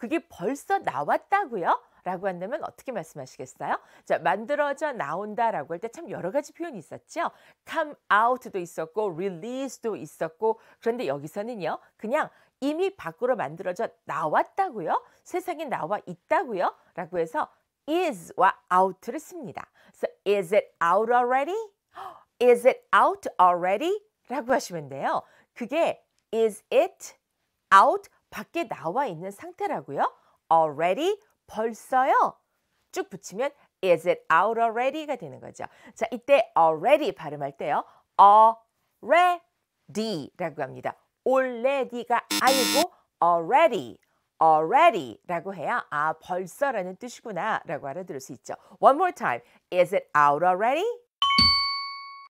그게 벌써 나왔다고요? 라고 한다면 어떻게 말씀하시겠어요? 자, 만들어져 나온다 라고 할 때 참 여러 가지 표현이 있었죠. come out도 있었고, release도 있었고, 그런데 여기서는요, 그냥 이미 밖으로 만들어져 나왔다고요? 세상에 나와 있다고요? 라고 해서 is와 out를 씁니다. So, is it out already? Is it out already? 라고 하시면 돼요. 그게 is it out 밖에 나와 있는 상태라고요. already 벌써요. 쭉 붙이면 is it out already가 되는 거죠. 자, 이때 already 발음할 때요. already라고 합니다. already가 아니고 already, already라고 해야 아 벌써라는 뜻이구나라고 알아들을 수 있죠. One more time. Is it out already?